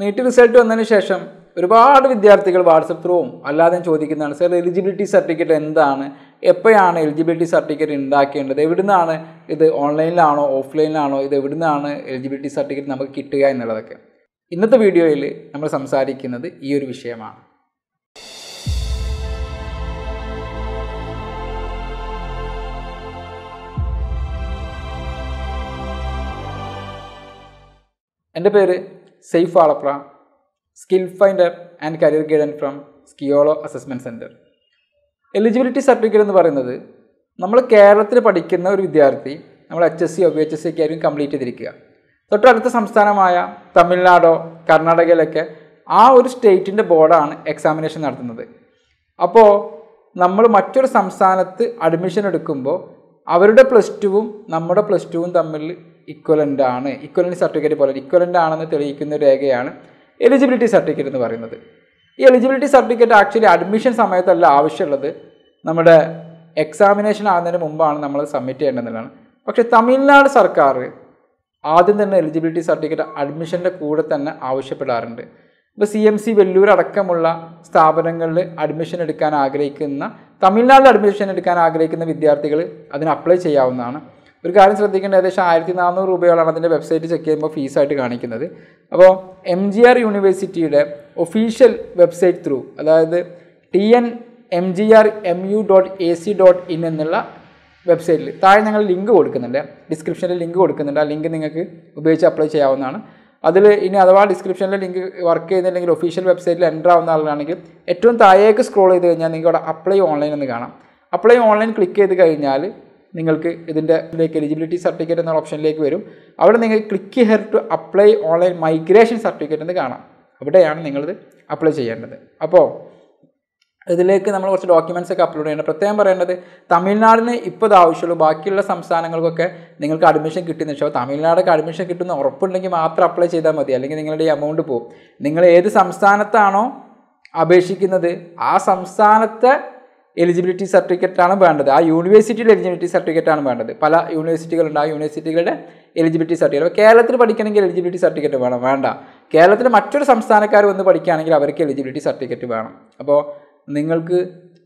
NEET result വന്നതിന് ശേഷം ഒരുപാട് വിദ്യാർത്ഥികൾ വാട്സപ്പ് ത്രൂവും അല്ലാതെയും ചോദിക്കുന്നതാണ് സർ എലിജിബിലിറ്റി സർട്ടിഫിക്കറ്റ് എന്താണ് എപ്പോഴാണ് എലിജിബിലിറ്റി സർട്ടിഫിക്കറ്റ് ഉണ്ടാക്കേണ്ടത് എവിടുന്നാണ് ഇത് ഓൺലൈനിലാണോ ഓഫ്ലൈനിലാണോ ഇത് എവിടുന്നാണ് എലിജിബിലിറ്റി സർട്ടിഫിക്കറ്റ് നമുക്ക് കിട്ടുക എന്നുള്ളതൊക്കെ ഇന്നത്തെ വീഡിയോയിൽ നമ്മൾ സംസാരിക്കുന്നത് ഈ ഒരു വിഷയമാണ് എൻ്റെ പേര് Saif ആളപ്ര skill finder and career guidance from സ്കിയോളോ അസസ്മെൻറ്റ് സെൻറ്റർ എലിജിബിലിറ്റി സർട്ടിഫിക്കറ്റ് എന്ന് പറയുന്നത് നമ്മൾ കേരളത്തിൽ പഠിക്കുന്ന ഒരു വിദ്യാർത്ഥി നമ്മൾ എച്ച് എസ് സിയോ ബി എച്ച് എസ് സി ഒക്കെ ആയിരിക്കും കംപ്ലീറ്റ് ചെയ്തിരിക്കുക തൊട്ടടുത്ത സംസ്ഥാനമായ തമിഴ്നാടോ കർണാടകയിലൊക്കെ ആ ഒരു സ്റ്റേറ്റിൻ്റെ ബോർഡാണ് എക്സാമിനേഷൻ നടത്തുന്നത് അപ്പോൾ നമ്മൾ മറ്റൊരു സംസ്ഥാനത്ത് അഡ്മിഷൻ എടുക്കുമ്പോൾ അവരുടെ പ്ലസ് ടുവും നമ്മുടെ പ്ലസ് ടുവും തമ്മിൽ ഇക്വലൻ്റ് ആണ് ഇക്വലൻ്റ് സർട്ടിഫിക്കറ്റ് പോലെ ഇക്വലൻ്റ് ആണെന്ന് തെളിയിക്കുന്ന രേഖയാണ് എലിജിബിലിറ്റി സർട്ടിഫിക്കറ്റ് എന്ന് പറയുന്നത് ഈ എലിജിബിലിറ്റി സർട്ടിഫിക്കറ്റ് ആക്ച്വലി അഡ്മിഷൻ സമയത്തല്ല ആവശ്യമുള്ളത് നമ്മുടെ എക്സാമിനേഷൻ ആകുന്നതിന് മുമ്പാണ് നമ്മൾ സബ്മിറ്റ് ചെയ്യേണ്ടതെന്നുള്ളതാണ് പക്ഷേ തമിഴ്നാട് സർക്കാർ ആദ്യം തന്നെ എലിജിബിലിറ്റി സർട്ടിഫിക്കറ്റ് അഡ്മിഷൻ്റെ കൂടെ തന്നെ ആവശ്യപ്പെടാറുണ്ട് ഇപ്പോൾ സി എം സി വെല്ലൂർ അടക്കമുള്ള സ്ഥാപനങ്ങളിൽ അഡ്മിഷൻ എടുക്കാൻ ആഗ്രഹിക്കുന്ന തമിഴ്നാട് അഡ്മിഷൻ എടുക്കാൻ ആഗ്രഹിക്കുന്ന വിദ്യാർത്ഥികൾ അതിന് അപ്ലൈ ചെയ്യാവുന്നതാണ് ഒരു കാര്യം ശ്രദ്ധിക്കേണ്ട ഏകദേശം ആയിരത്തി നാനൂറ് രൂപയോളാണ് അതിൻ്റെ വെബ്സൈറ്റ് ചെക്ക് ചെയ്യുമ്പോൾ ഫീസായിട്ട് കാണിക്കുന്നത് അപ്പോൾ എം ജി ആർ യൂണിവേഴ്സിറ്റിയുടെ ഒഫീഷ്യൽ വെബ്സൈറ്റ് ത്രൂ അതായത് T N M G R M U dot A C dot in എന്നുള്ള വെബ്സൈറ്റിൽ താഴെ ഞങ്ങൾ ലിങ്ക് കൊടുക്കുന്നുണ്ട് ഡിസ്ക്രിപ്ഷനിൽ ലിങ്ക് കൊടുക്കുന്നുണ്ട് ആ ലിങ്ക് നിങ്ങൾക്ക് ഉപയോഗിച്ച് അപ്ലൈ ചെയ്യാവുന്നതാണ് അതിൽ ഇനി അഥവാ ഡിസ്ക്രിപ്ഷനിലെ ലിങ്ക് വർക്ക് ചെയ്യുന്നില്ലെങ്കിൽ ഒഫീഷ്യൽ വെബ്സൈറ്റിൽ എൻ്റർ ആവുന്ന ആളാണെങ്കിൽ ഏറ്റവും താഴേക്ക് സ്ക്രോൾ ചെയ്ത് കഴിഞ്ഞാൽ നിങ്ങൾക്ക് അവിടെ അപ്ലൈ ഓൺലൈൻ എന്ന് കാണാം അപ്ലൈ ഓൺലൈൻ ക്ലിക്ക് ചെയ്ത് കഴിഞ്ഞാൽ നിങ്ങൾക്ക് ഇതിൻ്റെ ഇതിലേക്ക് എലിജിബിലിറ്റി സർട്ടിഫിക്കറ്റ് എന്ന ഓപ്ഷനിലേക്ക് വരും അവിടെ നിങ്ങൾ click here to apply online migration certificate എന്ന് കാണാം അവിടെയാണ് നിങ്ങളിത് അപ്ലൈ ചെയ്യേണ്ടത് അപ്പോൾ ഇതിലേക്ക് നമ്മൾ കുറച്ച് ഡോക്യുമെൻറ്റ്സ് ഒക്കെ അപ്ലോഡ് ചെയ്യേണ്ടത് പ്രത്യേകം പറയേണ്ടത് തമിഴ്നാടിന് ഇപ്പോൾ ഇത് ആവശ്യമുള്ളൂ ബാക്കിയുള്ള സംസ്ഥാനങ്ങൾക്കൊക്കെ നിങ്ങൾക്ക് അഡ്മിഷൻ കിട്ടുന്ന പക്ഷേ തമിഴ്നാടൊക്കെ അഡ്മിഷൻ കിട്ടുന്ന ഉറപ്പുണ്ടെങ്കിൽ മാത്രം അപ്ലൈ ചെയ്താൽ മതി അല്ലെങ്കിൽ നിങ്ങളുടെ ഈ എമൗണ്ട് പോകും നിങ്ങൾ ഏത് സംസ്ഥാനത്താണോ അപേക്ഷിക്കുന്നത് ആ സംസ്ഥാനത്തെ എലിജിബിലിറ്റി സർട്ടിഫിക്കറ്റാണ് വേണ്ടത് ആ യൂണിവേഴ്സിറ്റിയുടെ എലിജിബിലിറ്റി സർട്ടിഫിക്കറ്റാണ് വേണ്ടത് പല യൂണിവേഴ്സിറ്റികളുണ്ട് ആ യൂണിവേഴ്സിറ്റികളുടെ എലിജിബിലിറ്റി സർട്ടിഫിക്കറ്റ് കേരളത്തിൽ പഠിക്കണമെങ്കിൽ എലിജിബിലിറ്റി സർട്ടിഫിക്കറ്റ് വേണം വേണ്ട കേരളത്തിൽ മറ്റൊരു സംസ്ഥാനക്കാർ വന്ന് പഠിക്കുകയാണെങ്കിൽ അവർക്ക് എലിജിബിലിറ്റി സർട്ടിഫിക്കറ്റ് വേണം അപ്പോൾ നിങ്ങൾക്ക്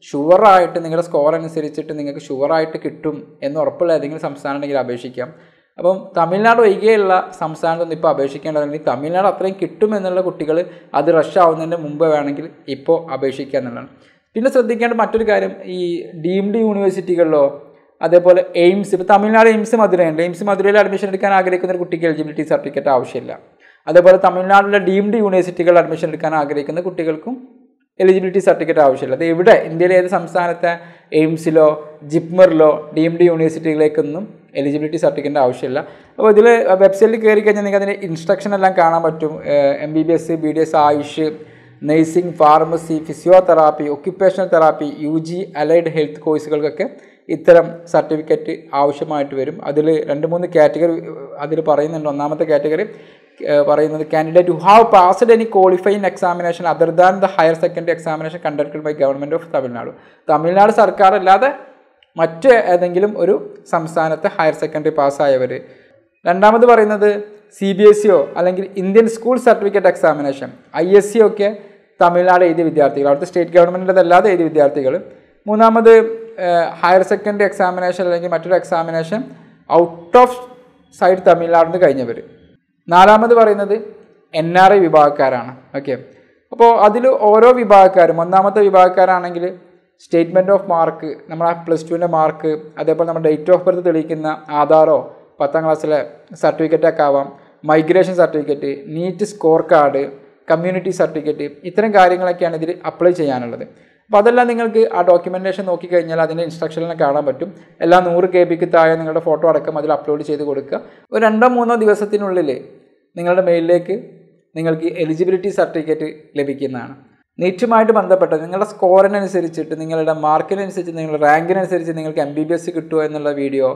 ഷുവറായിട്ട് നിങ്ങളുടെ സ്കോർ അനുസരിച്ചിട്ട് നിങ്ങൾക്ക് ഷുവറായിട്ട് കിട്ടും എന്ന് ഉറപ്പുള്ള ഏതെങ്കിലും സംസ്ഥാനം ഉണ്ടെങ്കിൽ അപേക്ഷിക്കാം അപ്പം തമിഴ്നാട് ഒഴികെയുള്ള സംസ്ഥാനത്തൊന്നും ഇപ്പോൾ അപേക്ഷിക്കേണ്ടതാണെങ്കിൽ തമിഴ്നാട് അത്രയും കിട്ടുമെന്നുള്ള കുട്ടികൾ അത് റഷ് ആവുന്നതിന് മുമ്പ് വേണമെങ്കിൽ ഇപ്പോൾ അപേക്ഷിക്കുക എന്നുള്ളതാണ് പിന്നെ ശ്രദ്ധിക്കേണ്ട മറ്റൊരു കാര്യം ഈ ഡീംഡ് യൂണിവേഴ്സിറ്റികളിലോ അതേപോലെ എയിംസ് ഇപ്പോൾ തമിഴ്നാട് എയിംസ് മധുരയുണ്ട് എയിംസ് മധുരയിൽ അഡ്മിഷൻ എടുക്കാൻ ആഗ്രഹിക്കുന്ന ഒരു കുട്ടിക്ക് എലിജിബിലിറ്റി സർട്ടിഫിക്കറ്റ് ആവശ്യമില്ല അതേപോലെ തമിഴ്നാട്ടിലെ ഡീംഡ് യൂണിവേഴ്സിറ്റികളിൽ അഡ്മിഷൻ എടുക്കാൻ ആഗ്രഹിക്കുന്ന കുട്ടികൾക്കും എലിജിബിലിറ്റി സർട്ടിഫിക്കറ്റ് ആവശ്യമില്ല അത് എവിടെ ഇന്ത്യയിലെ ഏത് സംസ്ഥാനത്തെ എയിംസിലോ ജിപ്മറിലോ ഡീംഡ് യൂണിവേഴ്സിറ്റികളിലേക്കൊന്നും എലിജിബിലിറ്റി സർട്ടിഫിക്കറ്റ് ആവശ്യമില്ല അപ്പോൾ ഇതിൽ വെബ്സൈറ്റിൽ കയറി കഴിഞ്ഞാൽ നിങ്ങൾക്ക് അതിൻ്റെ ഇൻസ്ട്രക്ഷൻ എല്ലാം കാണാൻ പറ്റും M B B S B D S AYUSH nursing pharmacy physiotherapy occupational therapy U G allied health കോഴ്സുകൾക്കൊക്കെ ഇത്തരം സർട്ടിഫിക്കറ്റ് ആവശ്യമായിട്ട് വരും അതിൽ രണ്ട് മൂന്ന് കാറ്റഗറി അതിൽ പറയുന്നുണ്ട് ഒന്നാമത്തെ കാറ്റഗറി പറയുന്നത് candidate who have passed any qualifying examination other than the higher secondary examination conducted by government of Tamil Nadu Tamil Nadu സർക്കാർ അല്ലാതെ മറ്റ് ഏതെങ്കിലും ഒരു സംസ്ഥാനത്തെ ഹയർ സെക്കൻഡറി പാസ്സായവർ രണ്ടാമത് പറയുന്നത് സി ബി എസ് സിയോ അല്ലെങ്കിൽ Indian school certificate examination I S C ഒക്കെ തമിഴ്നാട് എഴുതിയ വിദ്യാർത്ഥികൾ അവിടുത്തെ സ്റ്റേറ്റ് ഗവൺമെൻറ്റിൻ്റെതല്ലാതെ എഴുതിയ വിദ്യാർത്ഥികൾ മൂന്നാമത് ഹയർ സെക്കൻഡറി എക്സാമിനേഷൻ അല്ലെങ്കിൽ മറ്റൊരു examination out of side Tamil Nadu നിന്ന് കഴിഞ്ഞവർ നാലാമത് പറയുന്നത് എൻ ആർ ഐ വിഭാഗക്കാരാണ് ഓക്കെ അപ്പോൾ അതിൽ ഓരോ വിഭാഗക്കാരും ഒന്നാമത്തെ വിഭാഗക്കാരാണെങ്കിൽ സ്റ്റേറ്റ്മെൻറ്റ് ഓഫ് മാർക്ക് നമ്മുടെ പ്ലസ് ടുവിൻ്റെ മാർക്ക് അതേപോലെ നമ്മുടെ ഡേറ്റ് ഓഫ് ബർത്ത് തെളിയിക്കുന്ന ആധാറോ പത്താം ക്ലാസ്സിലെ സർട്ടിഫിക്കറ്റൊക്കെ ആവാം migration certificate NEET score card community certificate ഇത്തരം കാര്യങ്ങളൊക്കെയാണ് ഇതിൽ അപ്ലൈ ചെയ്യാനുള്ളത് അപ്പോൾ അതെല്ലാം നിങ്ങൾക്ക് ആ ഡോക്യുമെൻറ്റേഷൻ നോക്കിക്കഴിഞ്ഞാൽ അതിൻ്റെ ഇൻസ്ട്രക്ഷനിൽ കാണാൻ പറ്റും എല്ലാ നൂറ് കെ ബിക്ക് താഴെ നിങ്ങളുടെ ഫോട്ടോ അടക്കം അതിൽ അപ്ലോഡ് ചെയ്ത് കൊടുക്കുക ഒരു രണ്ടോ മൂന്നോ ദിവസത്തിനുള്ളിൽ നിങ്ങളുടെ മെയിലിലേക്ക് നിങ്ങൾക്ക് എലിജിബിലിറ്റി സർട്ടിഫിക്കറ്റ് ലഭിക്കുന്നതാണ് നെറ്റുമായിട്ട് ബന്ധപ്പെട്ട നിങ്ങളുടെ സ്കോറിനനുസരിച്ചിട്ട് നിങ്ങളുടെ മാർക്കിനനുസരിച്ച് നിങ്ങളുടെ റാങ്കിനനുസരിച്ച് നിങ്ങൾക്ക് എം ബി ബി എസ് കിട്ടുമോ എന്നുള്ള വീഡിയോ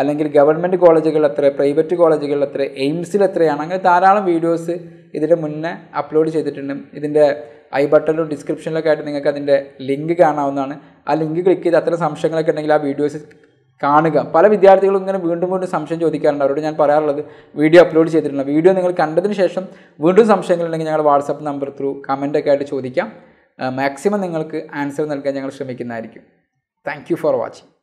അല്ലെങ്കിൽ ഗവൺമെൻറ് കോളേജുകളിൽ എത്ര പ്രൈവറ്റ് കോളേജുകളിൽ എത്ര എയിംസിൽ എത്രയാണ് അങ്ങനെ ധാരാളം വീഡിയോസ് ഇതിൻ്റെ മുന്നേ അപ്ലോഡ് ചെയ്തിട്ടുണ്ട് ഇതിൻ്റെ ഐ ബട്ടണിലും ഡിസ്ക്രിപ്ഷനിലൊക്കെ ആയിട്ട് നിങ്ങൾക്ക് അതിൻ്റെ ലിങ്ക് കാണാവുന്നതാണ് ആ ലിങ്ക് ക്ലിക്ക് ചെയ്ത് അത്തരം സംശയങ്ങളൊക്കെ ഉണ്ടെങ്കിൽ ആ വീഡിയോസ് കാണുക പല വിദ്യാർത്ഥികളും ഇങ്ങനെ വീണ്ടും വീണ്ടും സംശയം ചോദിക്കാറുണ്ട് അവരോട് ഞാൻ പറയാറുള്ളത് വീഡിയോ അപ്ലോഡ് ചെയ്തിട്ടില്ല വീഡിയോ നിങ്ങൾ കണ്ടതിന് ശേഷം വീണ്ടും സംശയങ്ങളുണ്ടെങ്കിൽ ഞങ്ങളുടെ വാട്സപ്പ് നമ്പർ ത്രൂ കമൻ്റൊക്കെ ആയിട്ട് ചോദിക്കാം മാക്സിമം നിങ്ങൾക്ക് ആൻസർ നൽകാൻ ഞങ്ങൾ ശ്രമിക്കുന്നതായിരിക്കും താങ്ക് ഫോർ വാച്ചിങ്